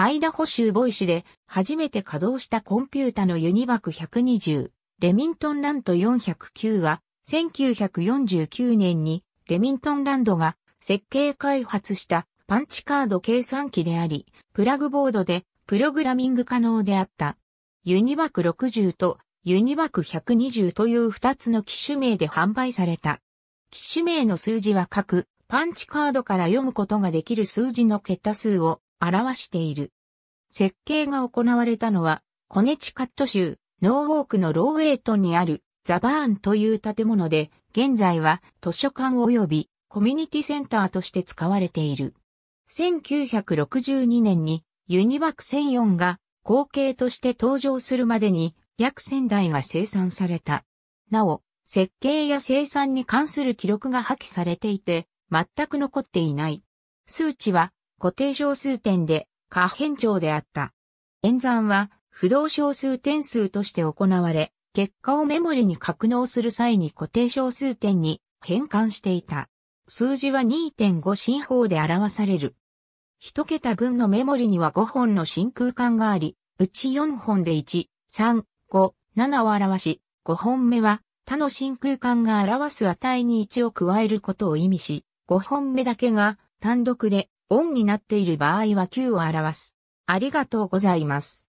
アイダホ州ボイシで初めて稼働したコンピュータのユニバク120、レミントンランド409は1949年にレミントンランドが設計開発したパンチカード計算機であり、プラグボードでプログラミング可能であった。ユニバク60とユニバク120という2つの機種名で販売された。機種名の数字は各パンチカードから読むことができる数字の桁数を表している。設計が行われたのは、コネチカット州、ノーウォークのローウェイトンにあるザバーンという建物で、現在は図書館及びコミュニティセンターとして使われている。1962年にユニバク1004が後継として登場するまでに約1000台が生産された。なお、設計や生産に関する記録が破棄されていて、全く残っていない。数値は固定小数点で可変調であった。演算は不動小数点数として行われ、結果をメモリに格納する際に固定小数点に変換していた。数字は2.5進法で表される。一桁分のメモリには5本の真空管があり、うち4本で1、3、5、7を表し、5本目は他の真空管が表す値に1を加えることを意味し、5本目だけが単独でオンになっている場合は Q を表す。ありがとうございます。